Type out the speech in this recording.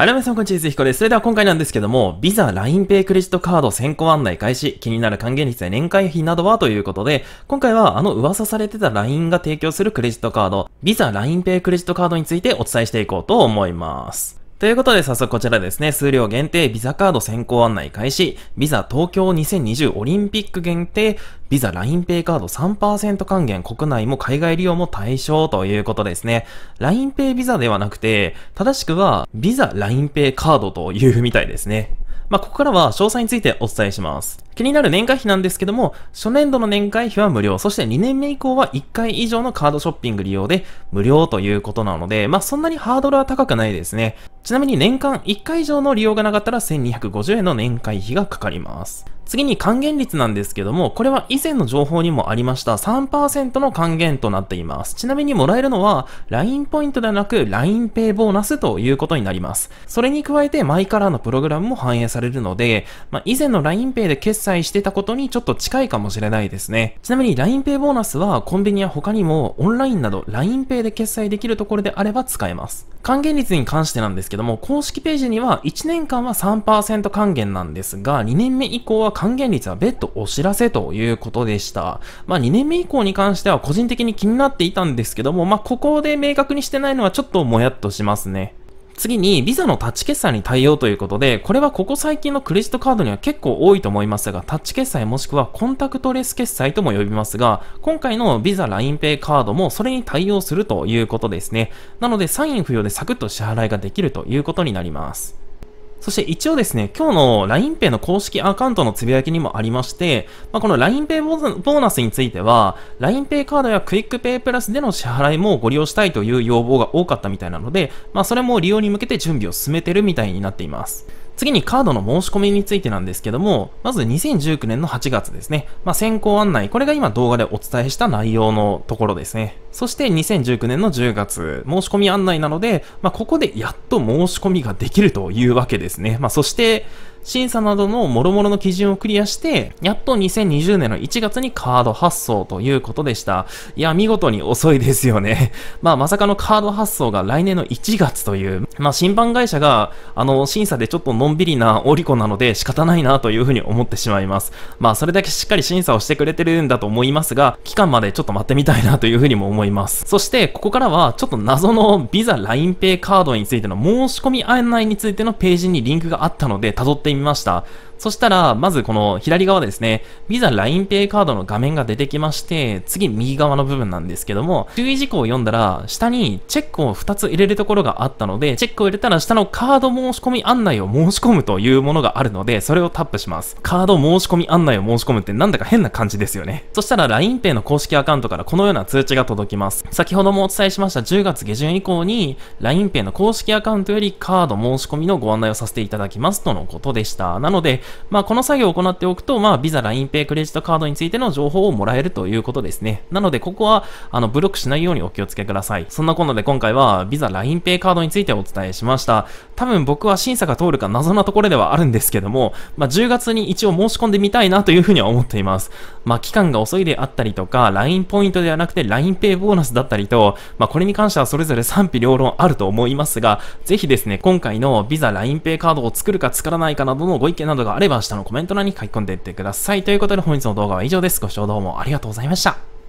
はい、皆さん、こんにちは。ひこです。それでは今回なんですけども、ビザ、LINEPay クレジットカード先行案内開始、気になる還元率や年会費などはということで、今回はあの噂されてた LINE が提供するクレジットカード、ビザ、LINEPay クレジットカードについてお伝えしていこうと思います。ということで早速こちらですね、数量限定ビザカード先行案内開始、ビザ東京2020オリンピック限定、ビザ LINEPay カード3%還元国内も海外利用も対象ということですね。LINEPay ビザではなくて、正しくはビザ LINEPay カードというみたいですね。まあ、ここからは詳細についてお伝えします。気になる年会費なんですけども、初年度の年会費は無料、そして2年目以降は1回以上のカードショッピング利用で無料ということなので、まあ、そんなにハードルは高くないですね。ちなみに年間1回以上の利用がなかったら1250円の年会費がかかります。次に還元率なんですけども、これは以前の情報にもありました3%の還元となっています。ちなみにもらえるのは LINE ポイントではなく LINEPay ボーナスということになります。それに加えてマイカラーのプログラムも反映されるので、まあ、以前の LINEPay で決済してたことにちょっと近いかもしれないですね。ちなみに LINEPay ボーナスはコンビニや他にもオンラインなど LINEPay で決済できるところであれば使えます。還元率に関してなんですけども、公式ページには1年間は3%還元なんですが、2年目以降は還元率は別途お知らせということでした。まあ2年目以降に関しては個人的に気になっていたんですけども、まあここで明確にしてないのはちょっともやっとしますね。次に、ビザのタッチ決済に対応ということで、これはここ最近のクレジットカードには結構多いと思いますが、タッチ決済もしくはコンタクトレス決済とも呼びますが、今回のビザ LINEPay カードもそれに対応するということですね。なので、サイン不要でサクッと支払いができるということになります。そして一応ですね、今日の LINEPay の公式アカウントのつぶやきにもありまして、まあ、この LINEPay ボーナスについては、LINEPay カードや QuickPay プラスでの支払いもご利用したいという要望が多かったみたいなので、まあ、それも利用に向けて準備を進めてるみたいになっています。次にカードの申し込みについてなんですけども、まず2019年の8月ですね。まあ、先行案内、これが今動画でお伝えした内容のところですね。そして2019年の10月、申し込み案内なので、まあ、ここでやっと申し込みができるというわけですね。まあ、そして、審査などの諸々の基準をクリアして、やっと2020年の1月にカード発送ということでした。いや、見事に遅いですよね。まあ、まさかのカード発送が来年の1月という、まあ、審判会社が、あの、審査でちょっとのんびりなオリコなので仕方ないなというふうに思ってしまいます。まあ、それだけしっかり審査をしてくれてるんだと思いますが、期間までちょっと待ってみたいなというふうにも思います。そして、ここからは、ちょっと謎のビザ LINEPay カードについての申し込み案内についてのページにリンクがあったので、辿ってってみました。そしたら、まずこの左側ですね、Visa LINEPay カードの画面が出てきまして、次右側の部分なんですけども、注意事項を読んだら、下にチェックを2つ入れるところがあったので、チェックを入れたら下のカード申し込み案内を申し込むというものがあるので、それをタップします。カード申し込み案内を申し込むってなんだか変な感じですよね。そしたら LINEPay の公式アカウントからこのような通知が届きます。先ほどもお伝えしました10月下旬以降に、LINEPay の公式アカウントよりカード申し込みのご案内をさせていただきますとのことでした。なので、まあ、この作業を行っておくと、まあ、ビザ、n e p ペイ、クレジットカードについての情報をもらえるということですね。なので、ここは、あの、ブロックしないようにお気をつけください。そんなことで今回は、ビザ、LINE p ペイカードについてお伝えしました。多分僕は審査が通るか謎なところではあるんですけども、まあ、10月に一応申し込んでみたいなというふうには思っています。まあ、期間が遅いであったりとか、LINE ポイントではなくて LINE ペイボーナスだったりと、まあ、これに関してはそれぞれ賛否両論あると思いますが、ぜひですね、今回のビザ、LINE ペイカードを作るか作らないかなどのご意見などがああれば下のコメント欄に書き込んでいってください。ということで本日の動画は以上です。ご視聴どうもありがとうございました。